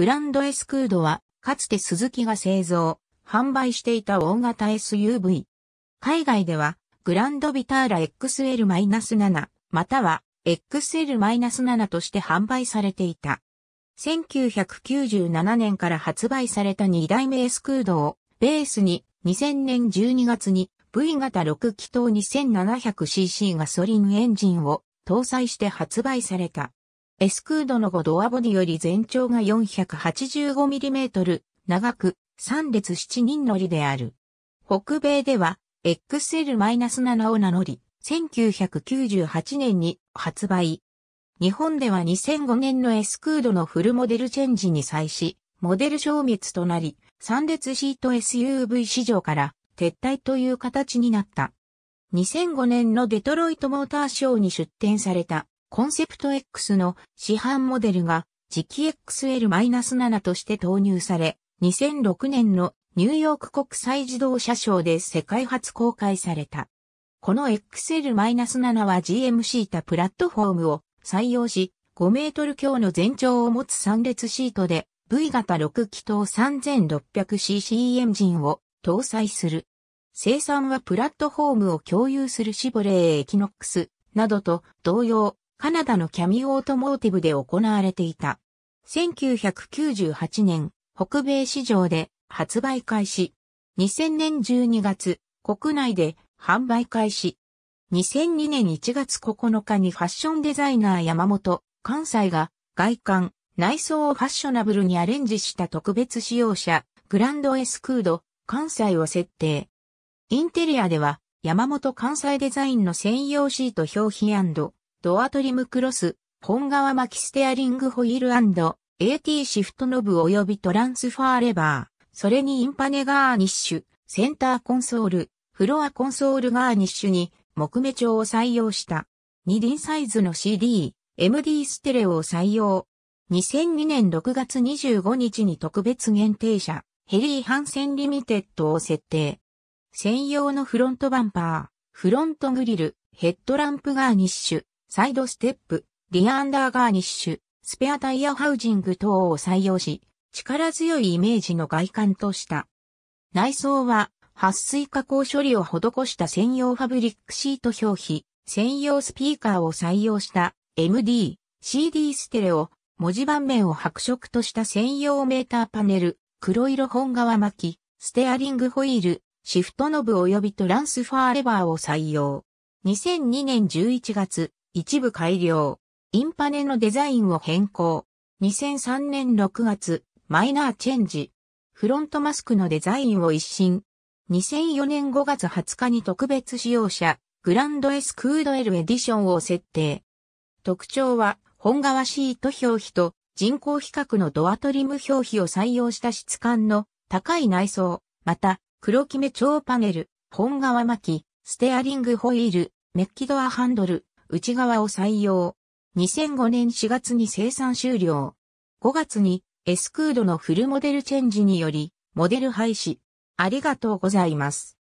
グランドエスクードは、かつてスズキが製造、販売していた大型 SUV。海外では、グランドビターラ XL-7、または XL-7 として販売されていた。1997年から発売された2代目エスクードをベースに2000年12月に V 型6気筒 2700cc ガソリンエンジンを搭載して発売された。エスクードの5ドアボディより全長が 485mm、長く、3列7人乗りである。北米では、XL-7 を名乗り、1998年に発売。日本では2005年のエスクードのフルモデルチェンジに際し、モデル消滅となり、3列シート SUV 市場から撤退という形になった。2005年のデトロイトモーターショーに出展されたコンセプト X の市販モデルが磁気 XL-7 として投入され、2006年のニューヨーク国際自動車ショーで世界初公開された。この XL-7 は GM シータプラットフォームを採用し、5メートル強の全長を持つ3列シートで V 型6気筒 3600cc エンジンを搭載する。生産はプラットフォームを共有するシボレーエキノックスなどと同様カナダのキャミオートモーティブで行われていた。1998年、北米市場で発売開始。2000年12月、国内で販売開始。2002年1月9日にファッションデザイナー山本関西が外観、内装をファッショナブルにアレンジした特別使用車、グランドエスクード関西を設定。インテリアでは山本関西デザインの専用シート表皮ドアトリムクロス、本革巻きステアリングホイール &AT シフトノブ及びトランスファーレバー、それにインパネガーニッシュ、センターコンソール、フロアコンソールガーニッシュに木目調を採用した。二輪サイズの CD、MD ステレオを採用。2002年6月25日に特別限定車、ヘリー・ハンセン・リミテッドを設定。専用のフロントバンパー、フロントグリル、ヘッドランプガーニッシュ、サイドステップ、リアアンダーガーニッシュ、スペアタイヤハウジング等を採用し、力強いイメージの外観とした。内装は、撥水加工処理を施した専用ファブリックシート表皮、専用スピーカーを採用した MD、CD ステレオ、文字盤面を白色とした専用メーターパネル、黒色本革巻き、ステアリングホイール、シフトノブ及びトランスファーレバーを採用。2002年11月、一部改良。インパネのデザインを変更。2003年6月、マイナーチェンジ。フロントマスクのデザインを一新。2004年5月20日に特別使用者、グランドエスクードエルエディションを設定。特徴は、本革シート表皮と人工比較のドアトリム表皮を採用した質感の高い内装、また、黒木め超パネル、本革巻き、ステアリングホイール、メッキドアハンドル、内側を採用。2005年4月に生産終了。5月にエスクードのフルモデルチェンジにより、モデル廃止。ありがとうございます。